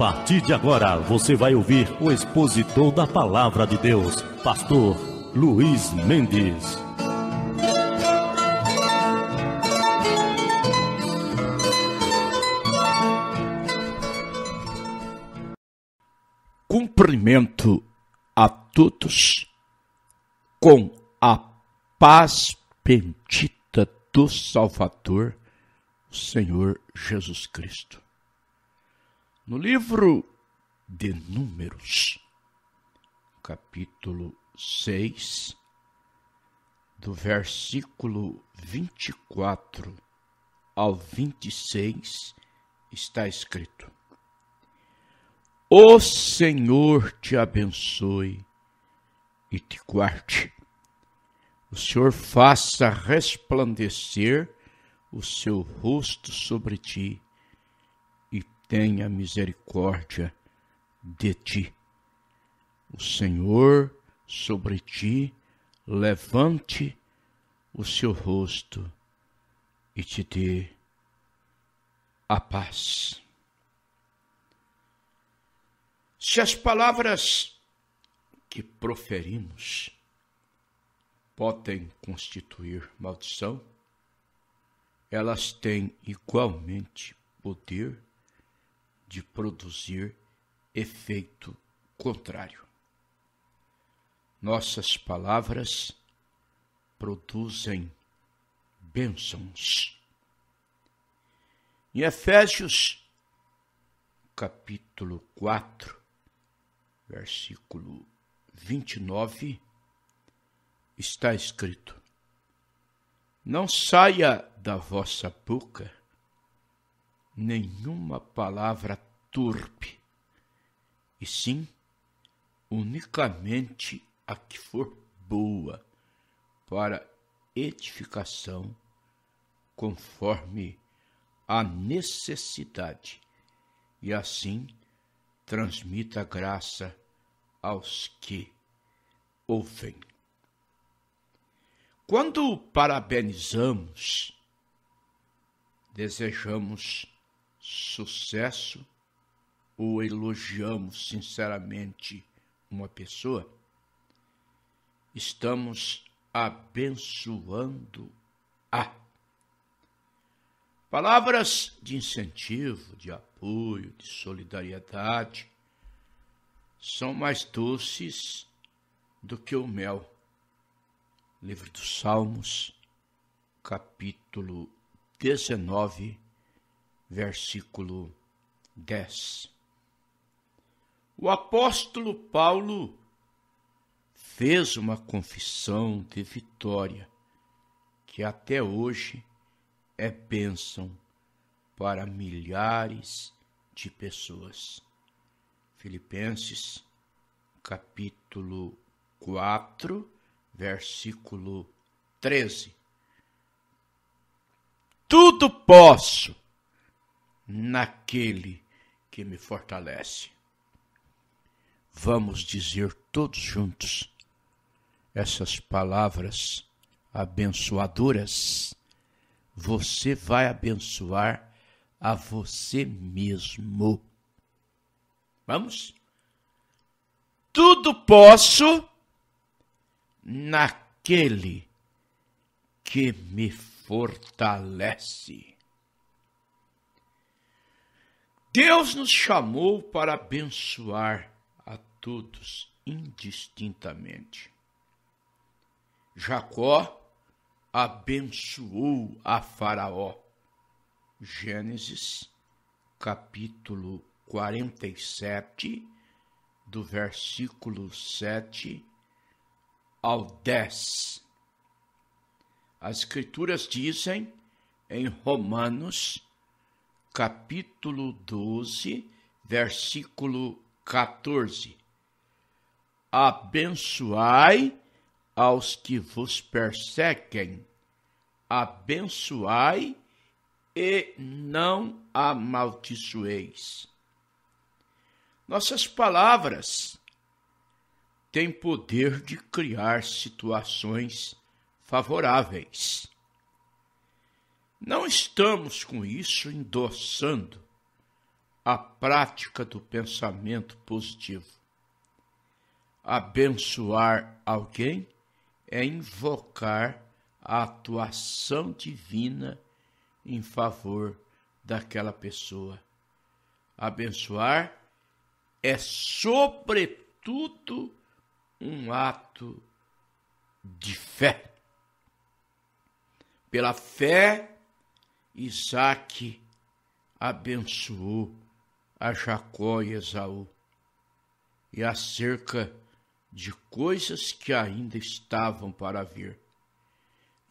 partir de agora, você vai ouvir o expositor da Palavra de Deus, Pastor Luiz Mendes. Cumprimento a todos com a paz bendita do Salvador, Senhor Jesus Cristo. No livro de Números, capítulo 6, do versículo 24 ao 26, está escrito: O Senhor te abençoe e te guarde. O Senhor faça resplandecer o seu rosto sobre ti tenha misericórdia de ti. O Senhor sobre ti levante o seu rosto e te dê a paz. Se as palavras que proferimos podem constituir maldição, elas têm igualmente poder de produzir efeito contrário. Nossas palavras produzem bênçãos. Em Efésios, capítulo 4, versículo 29, está escrito: Não saia da vossa boca nenhuma palavra turpe, e sim unicamente a que for boa para edificação conforme a necessidade, e assim transmita graça aos que ouvem. Quando parabenizamos, desejamos sucesso ou elogiamos sinceramente uma pessoa, estamos abençoando-a. Palavras de incentivo, de apoio, de solidariedade são mais doces do que o mel. Livro dos Salmos, capítulo 19, versículo 10. O apóstolo Paulo fez uma confissão de vitória que até hoje é bênção para milhares de pessoas. Filipenses, capítulo 4, versículo 13. Tudo posso naquele que me fortalece vamos dizer todos juntos essas palavras abençoadoras. Você vai abençoar a você mesmo. Vamos? Tudo posso naquele que me fortalece. Deus nos chamou para abençoar todos indistintamente. Jacó abençoou a Faraó. Gênesis, capítulo 47, do versículo 7 ao 10. As Escrituras dizem em Romanos, capítulo 12, versículo 14: abençoai aos que vos perseguem, abençoai e não amaldiçoeis. Nossas palavras têm poder de criar situações favoráveis. Não estamos com isso endossando a prática do pensamento positivo Abençoar alguém é invocar a atuação divina em favor daquela pessoa. Abençoar é, sobretudo, um ato de fé. Pela fé, Isaac abençoou a Jacó e Esaú. E acerca de coisas que ainda estavam para vir.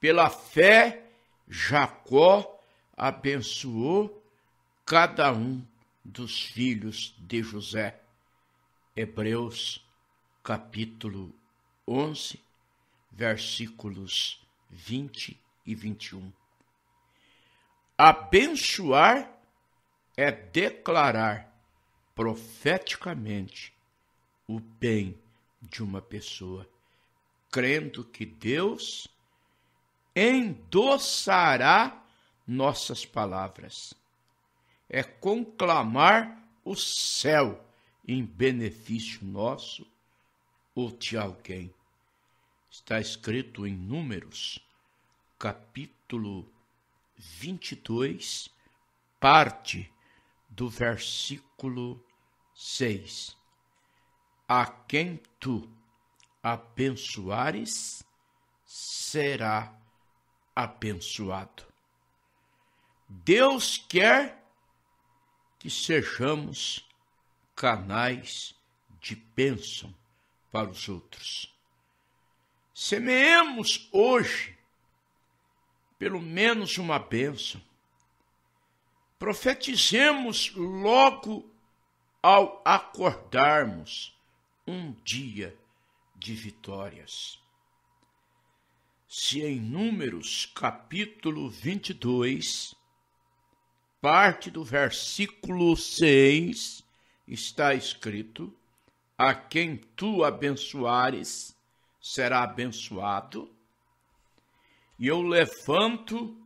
Pela fé, Jacó abençoou cada um dos filhos de José. Hebreus, capítulo 11, versículos 20 e 21. Abençoar é declarar profeticamente o bem de uma pessoa, crendo que Deus endossará nossas palavras. É conclamar o céu em benefício nosso ou de alguém. Está escrito em Números, capítulo 22, parte do versículo 6 a quem tu abençoares, será abençoado. Deus quer que sejamos canais de bênção para os outros. Semeemos hoje pelo menos uma bênção. Profetizemos logo ao acordarmos um dia de vitórias. Se em Números capítulo 22, parte do versículo 6, está escrito: A quem tu abençoares será abençoado, e eu levanto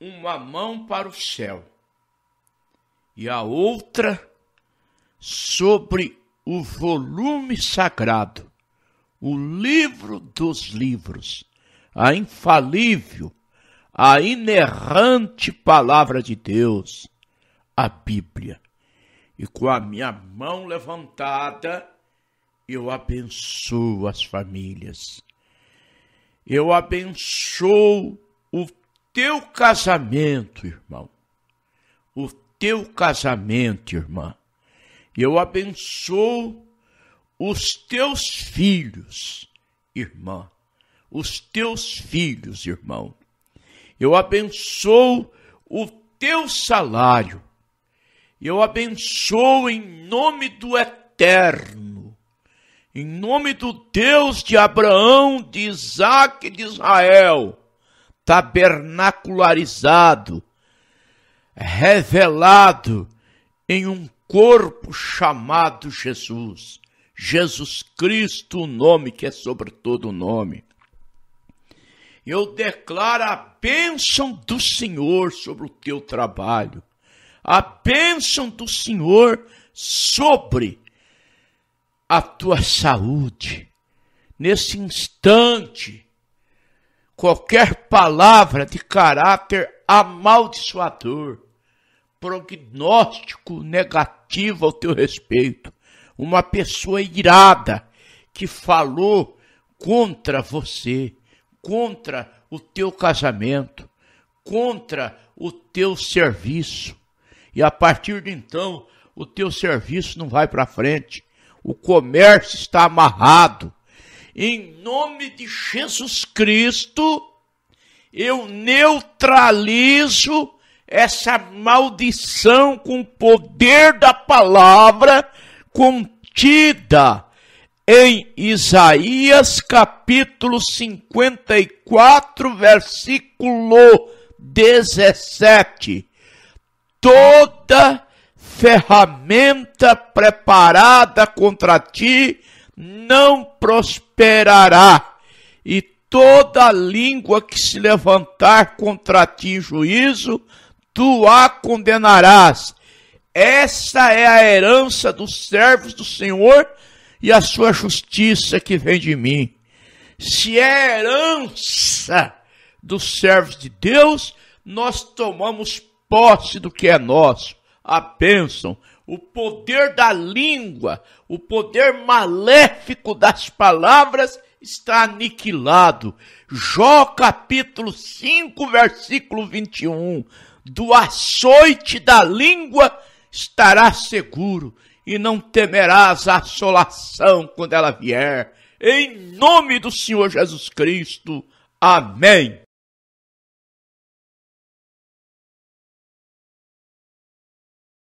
uma mão para o céu e a outra sobre o volume sagrado, o livro dos livros, a infalível, a inerrante palavra de Deus, a Bíblia. E com a minha mão levantada, eu abençoo as famílias. Eu abençoo o teu casamento, irmão. O teu casamento, irmã eu abençoo os teus filhos, irmã, os teus filhos, irmão. Eu abençoo o teu salário. Eu abençoo em nome do Eterno, em nome do Deus de Abraão, de Isaac e de Israel, tabernacularizado, revelado em um corpo chamado Jesus. Jesus Cristo, o nome que é sobre todo nome. Eu declaro a bênção do Senhor sobre o teu trabalho, a bênção do Senhor sobre a tua saúde. Nesse instante, qualquer palavra de caráter amaldiçoador, prognóstico negativo ao teu respeito. Uma pessoa irada que falou contra você, contra o teu casamento, contra o teu serviço. E a partir de então, o teu serviço não vai para frente. O comércio está amarrado. Em nome de Jesus Cristo, eu neutralizo essa maldição com o poder da palavra contida em Isaías capítulo 54, versículo 17. Toda ferramenta preparada contra ti não prosperará, e toda língua que se levantar contra ti em juízo tu a condenarás. Esta é a herança dos servos do Senhor e a sua justiça que vem de mim. Se é herança dos servos de Deus, nós tomamos posse do que é nosso, a bênção, o poder da língua, o poder maléfico das palavras está aniquilado. Jó capítulo 5, versículo 21 do açoite da língua estarás seguro e não temerás a assolação quando ela vier. Em nome do Senhor Jesus Cristo. Amém.